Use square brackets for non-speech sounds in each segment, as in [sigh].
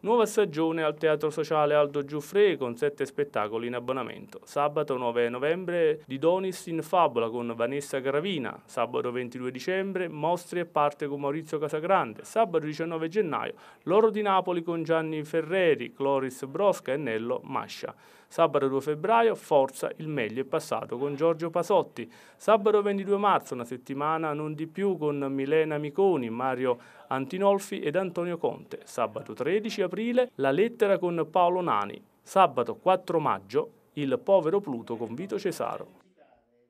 Nuova stagione al Teatro Sociale Aldo Giuffre con sette spettacoli in abbonamento. Sabato 9 novembre di Donis in Fabola con Vanessa Gravina, sabato 22 dicembre Mostri e Parte con Maurizio Casagrande, sabato 19 gennaio L'Oro di Napoli con Gianni Ferreri, Cloris Brosca e Nello Mascia. Sabato 2 febbraio Forza il meglio è passato con Giorgio Pasotti, sabato 22 marzo una settimana non di più con Milena Miconi, Mario Antinolfi ed Antonio Conte, sabato 13 aprile la lettera con Paolo Nani, sabato 4 maggio il povero Pluto con Vito Cesaro.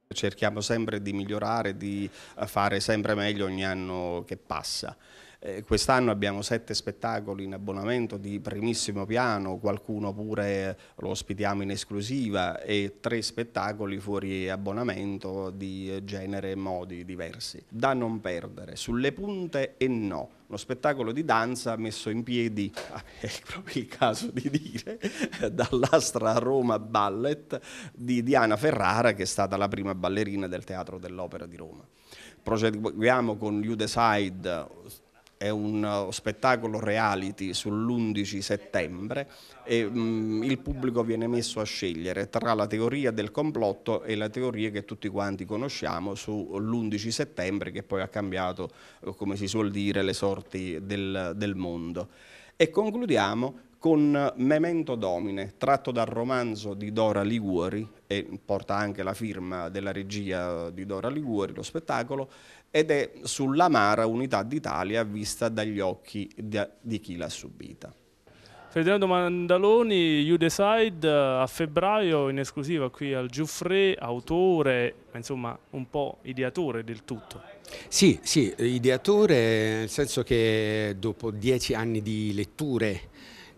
Cerchiamo sempre di migliorare, di eh, fare sempre meglio ogni anno che passa. Eh, quest'anno abbiamo sette spettacoli in abbonamento di primissimo piano, qualcuno pure lo ospitiamo in esclusiva e tre spettacoli fuori abbonamento di genere e modi diversi. Da non perdere, sulle punte e no uno spettacolo di danza messo in piedi, [laughs] ah, è proprio il caso di dire, [laughs] dall'Astra Roma Ballet di Diana Ferrara, che è stata la prima ballerina del Teatro dell'Opera di Roma. Proseguiamo con You Decide, è uno uh, spettacolo reality sull'11 settembre e mh, mm, il pubblico viene messo a scegliere tra la teoria del complotto e la teoria che tutti quanti conosciamo sull'11 settembre che poi ha cambiato, uh, come si suol dire, le sorti del, del mondo. E concludiamo con Memento Domine, tratto dal romanzo di Dora Liguori, e porta anche la firma della regia di Dora Liguori, lo spettacolo, ed è sull'amara unità d'Italia vista dagli occhi di chi l'ha subita. Ferdinando Mandaloni, You Decide, eh, a febbraio in esclusiva qui al Giuffre, autore, insomma un po' ideatore del tutto. Sì, sì, ideatore nel senso che dopo dieci anni di letture,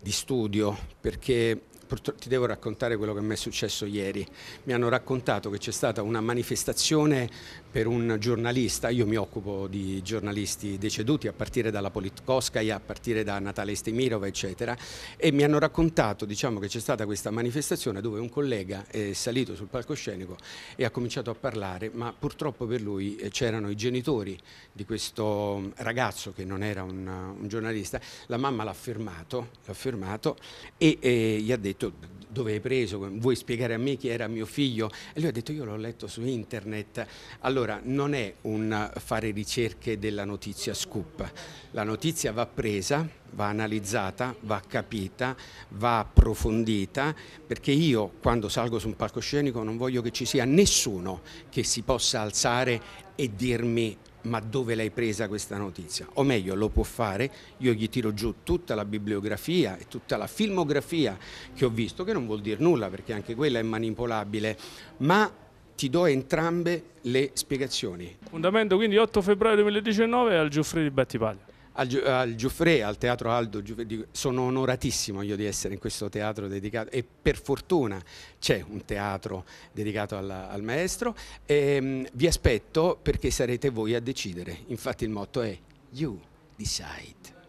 di studio, perché ti devo raccontare quello che mi è successo ieri. Mi hanno raccontato che c'è stata una manifestazione per un giornalista, io mi occupo di giornalisti deceduti a partire dalla Politkovskaya, a partire da Natale Stemirova, eccetera, e mi hanno raccontato diciamo, che c'è stata questa manifestazione dove un collega è salito sul palcoscenico e ha cominciato a parlare, ma purtroppo per lui eh, c'erano i genitori di questo ragazzo che non era un, un giornalista, la mamma l'ha fermato, fermato e, e eh, gli ha detto dove hai preso? Vuoi spiegare a me chi era mio figlio? E lui ha detto io l'ho letto su internet. Allora non è un fare ricerche della notizia scoop, la notizia va presa va analizzata, va capita, va approfondita, perché io quando salgo su un palcoscenico non voglio che ci sia nessuno che si possa alzare e dirmi ma dove l'hai presa questa notizia? O meglio, lo può fare, io gli tiro giù tutta la bibliografia e tutta la filmografia che ho visto, che non vuol dire nulla perché anche quella è manipolabile, ma ti do entrambe le spiegazioni. Fondamento quindi 8 febbraio 2019 al Giuffre di Battipaglia al, Gi- al Giuffre, al Teatro Aldo Giuffre, sono onoratissimo io di essere in questo teatro dedicato e per fortuna c'è un teatro dedicato alla, al maestro. E, ehm, vi aspetto perché sarete voi a decidere. Infatti il motto è You decide.